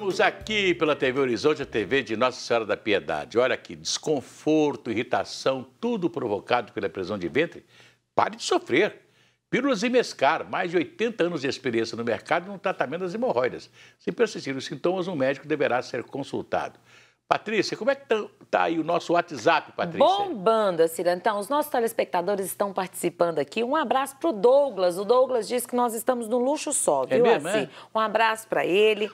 Estamos aqui pela TV Horizonte, a TV de Nossa Senhora da Piedade. Olha aqui, desconforto, irritação, tudo provocado pela prisão de ventre. Pare de sofrer. Pílulas Imescar, mais de 80 anos de experiência no mercado no tratamento das hemorroidas. Se persistirem os sintomas, um médico deverá ser consultado. Patrícia, como é que tá está aí o nosso WhatsApp, Patrícia. Bombando, Então Os nossos telespectadores estão participando aqui. Um abraço para o Douglas. O Douglas diz que nós estamos no luxo só, é viu, mesmo, assim? É? Um abraço para ele.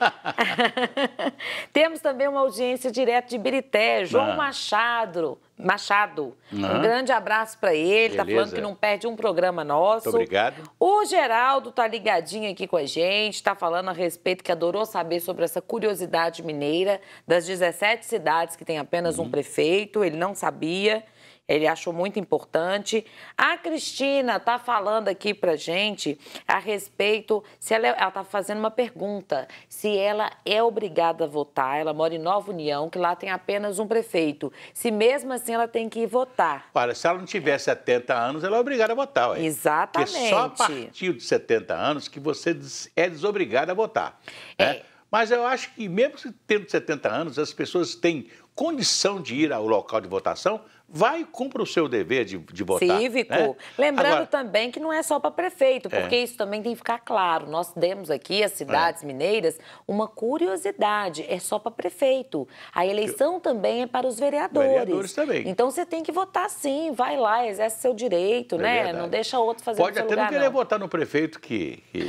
Temos também uma audiência direto de Birité, João ah. Machado. Machado. Uhum. Um grande abraço para ele. Beleza. Tá falando que não perde um programa nosso. Muito obrigado. O Geraldo tá ligadinho aqui com a gente, tá falando a respeito que adorou saber sobre essa curiosidade mineira das 17 cidades que tem apenas uhum. um prefeito. Ele não sabia ele achou muito importante. A Cristina está falando aqui para gente a respeito, se ela é, está fazendo uma pergunta, se ela é obrigada a votar, ela mora em Nova União, que lá tem apenas um prefeito, se mesmo assim ela tem que ir votar. Olha, se ela não tiver 70 anos, ela é obrigada a votar. Ué. Exatamente. Porque só a partir de 70 anos que você é desobrigada a votar. Né? É. Né? Mas eu acho que, mesmo tendo 70 anos, as pessoas têm condição de ir ao local de votação, vai e cumpra o seu dever de, de votar. Cívico. Né? Lembrando Agora, também que não é só para prefeito, é. porque é. isso também tem que ficar claro. Nós demos aqui às é. cidades é. mineiras uma curiosidade, é só para prefeito. A eleição Eu... também é para os vereadores. Vereadores também. Então você tem que votar sim, vai lá, exerce seu direito, é né? Verdade. Não deixa outro fazer Pode até lugar, não querer não. votar no prefeito que, que,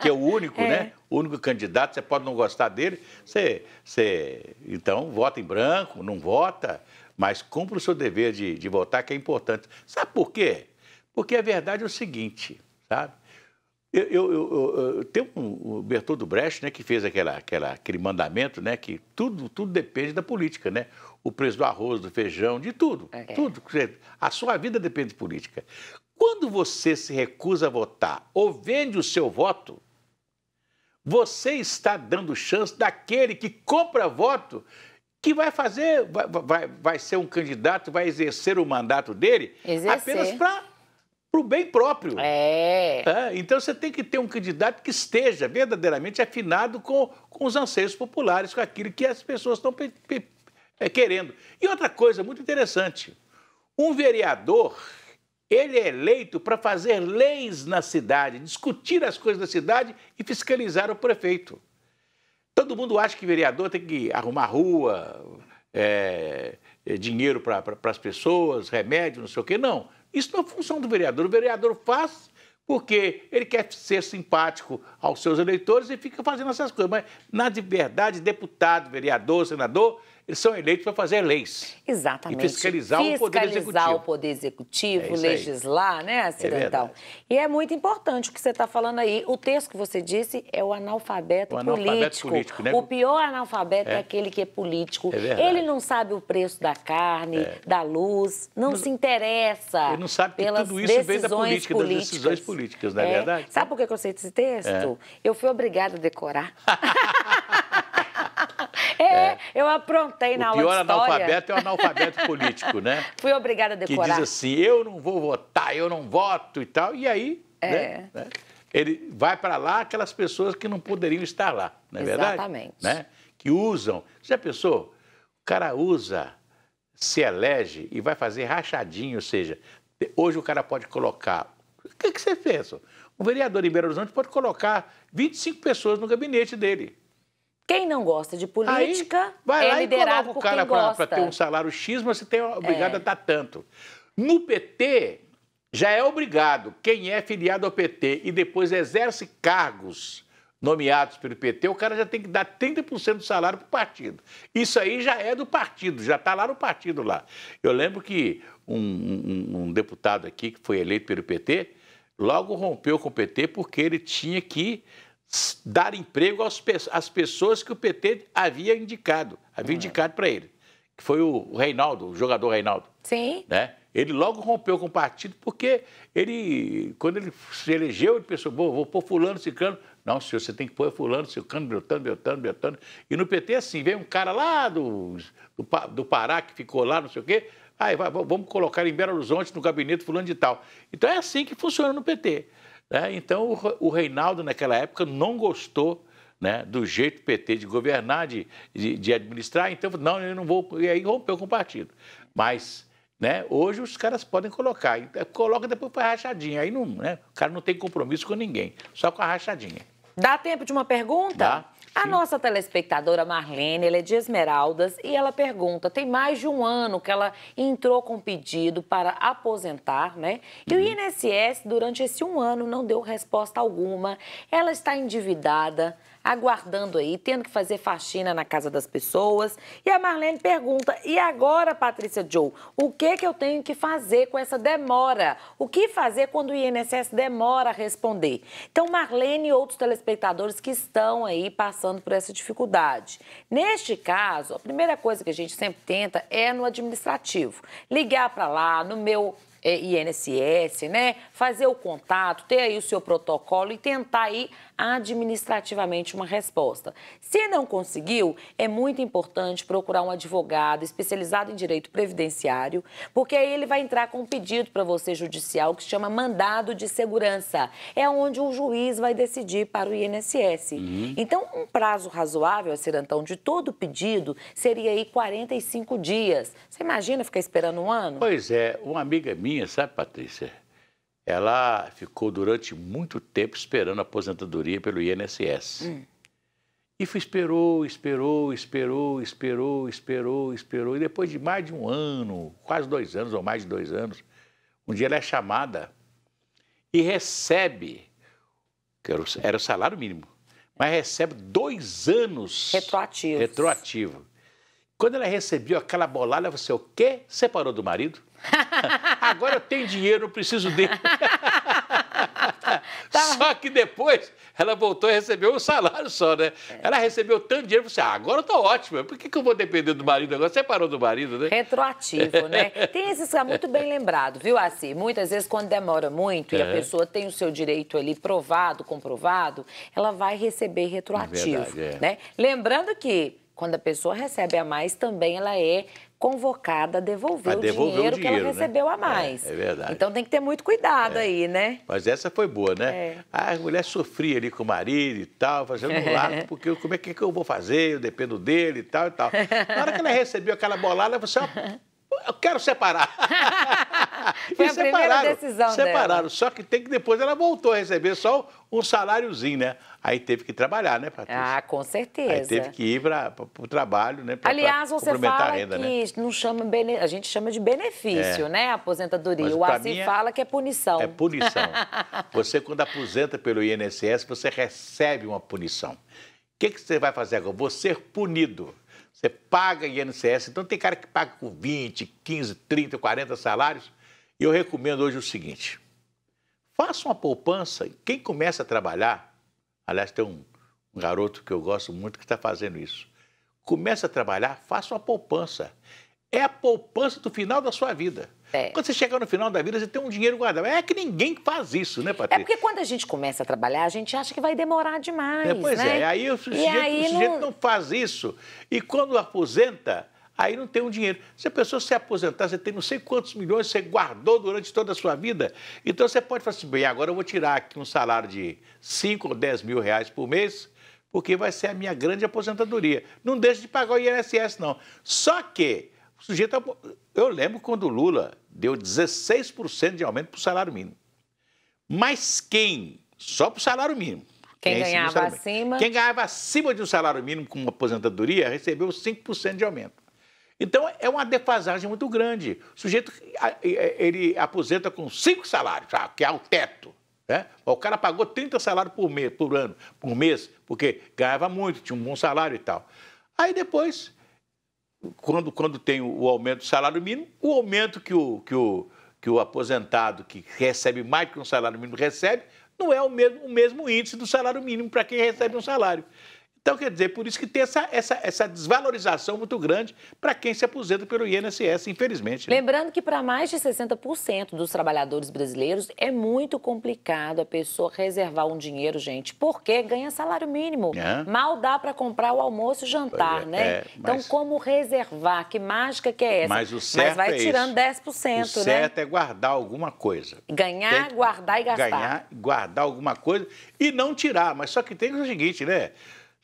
que, é o único, é. né? o único candidato, você pode não gostar dele, você, você então vota em branco, não vota, mas cumpra o seu dever de, de votar, que é importante. Sabe por quê? Porque a verdade é o seguinte, sabe? Eu, eu, eu, eu tem um, o Bertoldo Brecht, né, que fez aquela, aquela, aquele mandamento, né, que tudo, tudo depende da política, né? O preço do arroz, do feijão, de tudo, é. tudo. A sua vida depende de política. Quando você se recusa a votar ou vende o seu voto, você está dando chance daquele que compra voto que vai fazer, vai, vai, vai ser um candidato, vai exercer o mandato dele exercer. apenas para o bem próprio. É. é. Então você tem que ter um candidato que esteja verdadeiramente afinado com, com os anseios populares, com aquilo que as pessoas estão pe, pe, é, querendo. E outra coisa muito interessante: um vereador. Ele é eleito para fazer leis na cidade, discutir as coisas da cidade e fiscalizar o prefeito. Todo mundo acha que vereador tem que arrumar rua, é, é dinheiro para pra, as pessoas, remédio, não sei o quê. Não. Isso não é função do vereador. O vereador faz porque ele quer ser simpático aos seus eleitores e fica fazendo essas coisas. Mas, na verdade, deputado, vereador, senador, eles são eleitos para fazer leis. Exatamente. E fiscalizar, fiscalizar o poder executivo. Fiscalizar o poder executivo, é legislar, aí. né, é Acidental? É e é muito importante o que você está falando aí. O texto que você disse é o analfabeto, o analfabeto político. político né? O pior analfabeto é. é aquele que é político. É ele não sabe o preço da carne, é. da luz, não, se interessa. Ele não sabe que pelas tudo isso vem da política, políticas. das decisões políticas, não é, verdade? Sabe por que eu aceito esse texto? Eu fui obrigada a decorar. É. é, eu aprontei o na aula de história. O pior analfabeto é o analfabeto político, né? Fui obrigada a decorar. Que diz assim, eu não vou votar, eu não voto e tal. E aí, é. né, né ele vai para lá aquelas pessoas que não poderiam estar lá, não é verdade? Exatamente. Né? Que usam. Você já pensou? O cara usa, se elege e vai fazer rachadinho, ou seja, hoje o cara pode colocar. O que, que você fez? Um vereador em Belo Horizonte pode colocar 25 pessoas no gabinete dele. Quem não gosta de política Aí, é liderado por quem gosta. Para ter um salário X, mas você tem obrigado é. a dar tanto. No PT, já é obrigado. Quem é filiado ao PT e depois exerce cargos nomeados pelo PT, o cara já tem que dar 30% do salário para o partido. Isso aí já é do partido, já está lá no partido lá. Eu lembro que um, um, um deputado aqui que foi eleito pelo PT, logo rompeu com o PT porque ele tinha que dar emprego aos, às pessoas que o PT havia indicado, havia hum. indicado para ele, que foi o Reinaldo, o jogador Reinaldo. Sim. Né? Ele logo rompeu com o partido porque ele, quando ele se elegeu, ele pensou, vou pôr fulano, ciclano. Não, senhor, você tem que pôr fulano, ciclano, beltano, beltano, beltano. E no PT, é assim, veio um cara lá do, do, do Pará, que ficou lá, não sei o quê, aí vamos colocar em Belo Horizonte, no gabinete fulano de tal. Então é assim que funciona no PT. Né? Então, o Reinaldo, naquela época, não gostou né, do jeito PT de governar, de, de, de administrar. Então, não, eu não vou. E aí rompeu com o partido. Mas né? Hoje os caras podem colocar, eh, coloca depois para rachadinha, aí não, né? o cara não tem compromisso com ninguém, só com a rachadinha. Dá tempo de uma pergunta? Dá. A nossa telespectadora Marlene, ela é de Esmeraldas e ela pergunta: tem mais de um ano que ela entrou com pedido para aposentar, né? E o uhum. INSS, durante esse um ano, não deu resposta alguma. Ela está endividada, aguardando aí, tendo que fazer faxina na casa das pessoas. E a Marlene pergunta: e agora, Patrícia Joe, o que, que eu tenho que fazer com essa demora? O que fazer quando o INSS demora a responder? Então, Marlene e outros telespectadores que estão aí passando passando por essa dificuldade. Neste caso, a primeira coisa que a gente sempre tenta é no administrativo. Ligar para lá, no meu é, INSS, né? Fazer o contato, ter aí o seu protocolo e tentar aí administrativamente uma resposta. Se não conseguiu, é muito importante procurar um advogado especializado em direito previdenciário, porque aí ele vai entrar com um pedido para você judicial que se chama mandado de segurança. É onde o juiz vai decidir para o INSS. Uhum. Então, um prazo razoável a ser de todo pedido seria aí 45 dias. Você imagina ficar esperando um ano? Pois é, uma amiga minha minha, sabe, Patrícia? Ela ficou durante muito tempo esperando a aposentadoria pelo INSS. Hum. E foi, esperou, esperou, esperou, esperou, esperou, esperou. E depois de mais de um ano, quase dois anos ou mais de dois anos, um dia ela é chamada e recebe, que era o salário mínimo, mas recebe dois anos. Retroativo. Retroativo. Quando ela recebeu aquela bolada, você o quê? Separou do marido? agora eu tenho dinheiro, eu preciso dele. Tá. Só que depois ela voltou e recebeu um salário só, né? É. Ela recebeu tanto dinheiro, você, assim, ah, agora eu tô ótima. Por que, que eu vou depender do marido agora? Você parou do marido, né? Retroativo, né? Tem esses caras é muito bem lembrado, viu, Assim? Muitas vezes, quando demora muito é. e a é. pessoa tem o seu direito ali provado, comprovado, ela vai receber retroativo, é verdade, é. né? Lembrando que quando a pessoa recebe a mais, também ela é convocada a devolver, a devolver o, dinheiro o, dinheiro que ela né? recebeu a é, mais. É, é, verdade. Então tem que ter muito cuidado é. aí, né? Mas essa foi boa, né? É. A ah, mulher sofria ali com o marido e tal, fazendo um lado, porque como é que, eu vou fazer? Eu dependo dele e tal e tal. Na hora que ela recebeu aquela bolada, ela falou assim, eu quero separar. Foi e a primeira decisão separaram. Dela. Só que tem que depois ela voltou a receber só um saláriozinho, né? Aí teve que trabalhar, né, Patrícia? Ah, com certeza. Aí teve que ir para o trabalho, né? Pra, Aliás, pra você fala a renda, que né? não chama bene... a gente chama de benefício, é. né, aposentadoria. Mas, o ASI é fala que é punição. É punição. você, quando aposenta pelo INSS, você recebe uma punição. O que, que você vai fazer agora? Você é punido. Você paga INSS. Então, tem cara que paga com 20, 15, 30, 40 salários. E eu recomendo hoje o seguinte: faça uma poupança. Quem começa a trabalhar, aliás, tem um, um garoto que eu gosto muito que está fazendo isso. Começa a trabalhar, faça uma poupança. É a poupança do final da sua vida. É. Quando você chegar no final da vida, você tem um dinheiro guardado. É que ninguém faz isso, né, Patrícia? É porque quando a gente começa a trabalhar, a gente acha que vai demorar demais. É, pois é. né? é, aí o sujeito, não... não faz isso. E quando aposenta, aí não tem um dinheiro. Se a pessoa se aposentar, você tem não sei quantos milhões você guardou durante toda a sua vida, então você pode falar assim, bem, agora eu vou tirar aqui um salário de 5 ou 10 mil reais por mês, porque vai ser a minha grande aposentadoria. Não deixe de pagar o INSS, não. Só que o sujeito... É eu lembro quando o Lula deu 16% de aumento para o salário mínimo. Mas quem? Só para o salário mínimo. Quem, quem ganhava acima? Quem ganhava acima de um salário mínimo com uma aposentadoria recebeu 5% de aumento. Então, é uma defasagem muito grande. O sujeito, é, ele aposenta com cinco salários, ah, que é o teto. Né? O cara pagou 30 salários por, mês, por ano, por mês, porque ganhava muito, tinha um bom salário e tal. Aí depois, quando, quando tem o aumento do salário mínimo, o aumento que o, que o, que o aposentado que recebe mais que um salário mínimo recebe, não é o mesmo, o mesmo índice do salário mínimo para quem recebe um salário. Então, quer dizer, por isso que tem essa, essa, essa desvalorização muito grande para quem se aposenta pelo INSS, infelizmente. Né? Lembrando que para mais de 60% dos trabalhadores brasileiros é muito complicado a pessoa reservar um dinheiro, gente, porque ganha salário mínimo. É. Mal dá para comprar o almoço e jantar, é, né? É, então, mas... Então, como reservar? Que mágica que é essa? Mas, o certo mas vai é tirando isso. 10%, o né? O certo é guardar alguma coisa. Ganhar, guardar e gastar. Ganhar, guardar alguma coisa e não tirar. Mas só que tem o seguinte, né?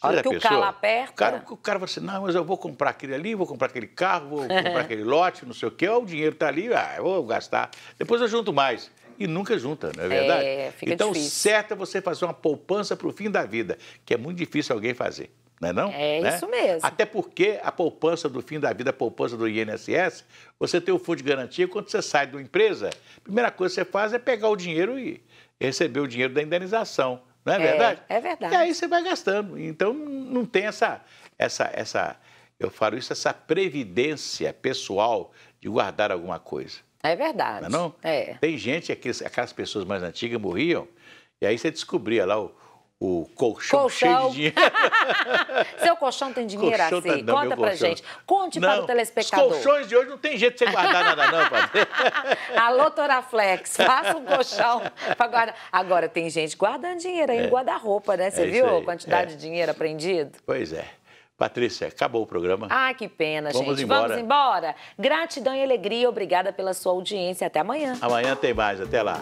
Olha que o cara aperta. É. O cara, o cara vai assim, não, mas eu vou comprar aquele ali, vou comprar aquele carro, vou comprar aquele lote, não sei o quê, o dinheiro está ali, ah, vou gastar. Depois eu junto mais. E nunca junta, não é, é verdade? É, fica então, difícil. certo é você fazer uma poupança para o fim da vida, que é muito difícil alguém fazer. Não é, não? é né? isso mesmo. Até porque a poupança do fim da vida, a poupança do INSS, você tem o fundo de garantia, quando você sai de uma empresa, a primeira coisa que você faz é pegar o dinheiro e receber o dinheiro da indenização. Não é, é, verdade? É verdade. E aí você vai gastando. Então não tem essa, essa, essa, eu falo isso, essa previdência pessoal de guardar alguma coisa. É verdade. Não, é não? É. Tem gente, aquelas pessoas mais antigas morriam, e aí você descobria lá o, o colchão, colchão. cheio de dinheiro. Seu colchão tem dinheiro colchão tá assim? Tá, não, Conta pra colchão. gente. Conte não, para o telespectador. Os colchões de hoje não tem jeito de você guardar nada não, padre. Alô, Toraflex, faça um colchão para guardar. Agora, tem gente guardando dinheiro aí é. em guarda-roupa, né? Você é viu a quantidade é. de dinheiro apreendido? Pois é. Patrícia, acabou o programa. Ah, que pena, Vamos gente. Embora. Vamos embora. Gratidão e alegria. Obrigada pela sua audiência. Até amanhã. Amanhã tem mais. Até lá.